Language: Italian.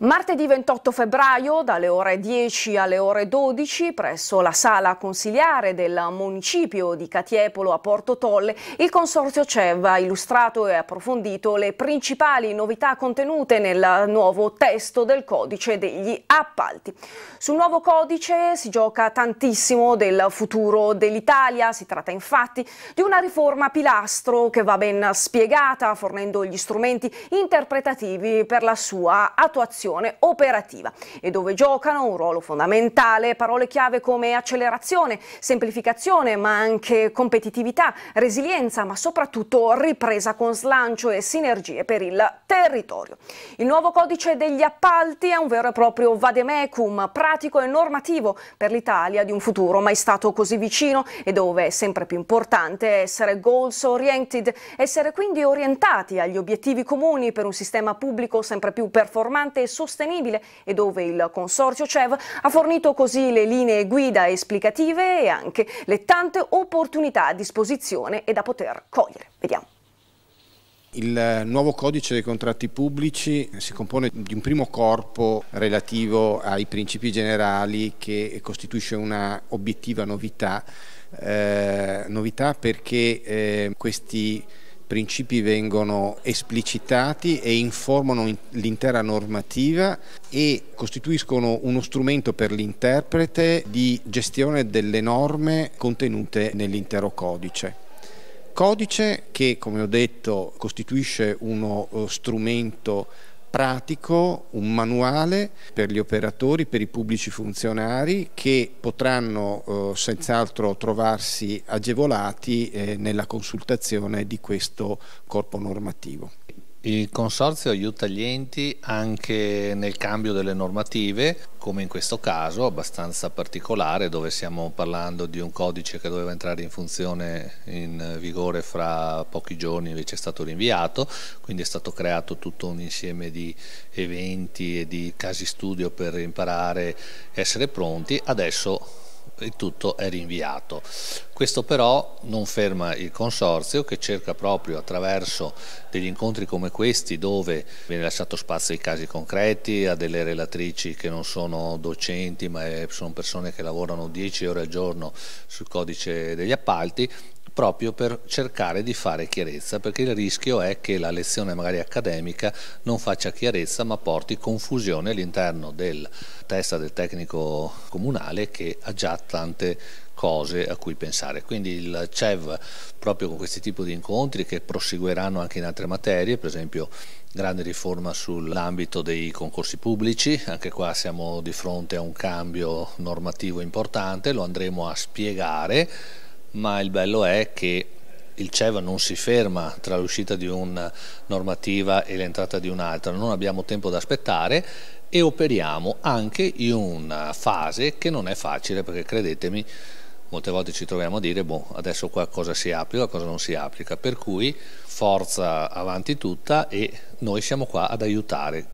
Martedì 28 febbraio, dalle ore 10 alle ore 12, presso la sala consiliare del municipio di Catiepolo a Porto Tolle, il Consorzio CEV ha illustrato e approfondito le principali novità contenute nel nuovo testo del codice degli appalti. Sul nuovo codice si gioca tantissimo del futuro dell'Italia, si tratta infatti di una riforma pilastro che va ben spiegata, fornendo gli strumenti interpretativi per la sua attuazione formazione operativa e dove giocano un ruolo fondamentale parole chiave come accelerazione, semplificazione, ma anche competitività, resilienza, ma soprattutto ripresa con slancio e sinergie per il territorio. Il nuovo codice degli appalti è un vero e proprio vademecum pratico e normativo per l'Italia di un futuro mai stato così vicino e dove è sempre più importante essere goals oriented, essere quindi orientati agli obiettivi comuni per un sistema pubblico sempre più performante e sostenibile sostenibile e dove il Consorzio CEV ha fornito così le linee guida esplicative e anche le tante opportunità a disposizione e da poter cogliere. Vediamo. Il nuovo codice dei contratti pubblici si compone di un primo corpo relativo ai principi generali che costituisce una obiettiva novità, eh, novità perché eh, questi principi vengono esplicitati e informano l'intera normativa e costituiscono uno strumento per l'interprete di gestione delle norme contenute nell'intero codice codice che, come ho detto, costituisce uno eh, strumento pratico, un manuale per gli operatori, per i pubblici funzionari che potranno eh, senz'altro trovarsi agevolati eh, nella consultazione di questo corpo normativo. Il Consorzio aiuta gli enti anche nel cambio delle normative, come in questo caso abbastanza particolare, dove stiamo parlando di un codice che doveva entrare in funzione in vigore fra pochi giorni, invece è stato rinviato, quindi è stato creato tutto un insieme di eventi e di casi studio per imparare a essere pronti. Adesso il tutto è rinviato. Questo però non ferma il Consorzio che cerca proprio attraverso degli incontri come questi dove viene lasciato spazio ai casi concreti, a delle relatrici che non sono docenti ma sono persone che lavorano 10 ore al giorno sul codice degli appalti, proprio per cercare di fare chiarezza, perché il rischio è che la lezione magari accademica non faccia chiarezza ma porti confusione all'interno della testa del tecnico comunale che ha già tante cose a cui pensare. Quindi il CEV proprio con questi tipi di incontri che proseguiranno anche in altre materie, per esempio grande riforma sull'ambito dei concorsi pubblici, anche qua siamo di fronte a un cambio normativo importante, lo andremo a spiegare ma il bello è che il CEV non si ferma tra l'uscita di una normativa e l'entrata di un'altra, non abbiamo tempo da aspettare e operiamo anche in una fase che non è facile perché credetemi molte volte ci troviamo a dire boh, adesso qua cosa si applica, cosa non si applica, per cui forza avanti tutta e noi siamo qua ad aiutare.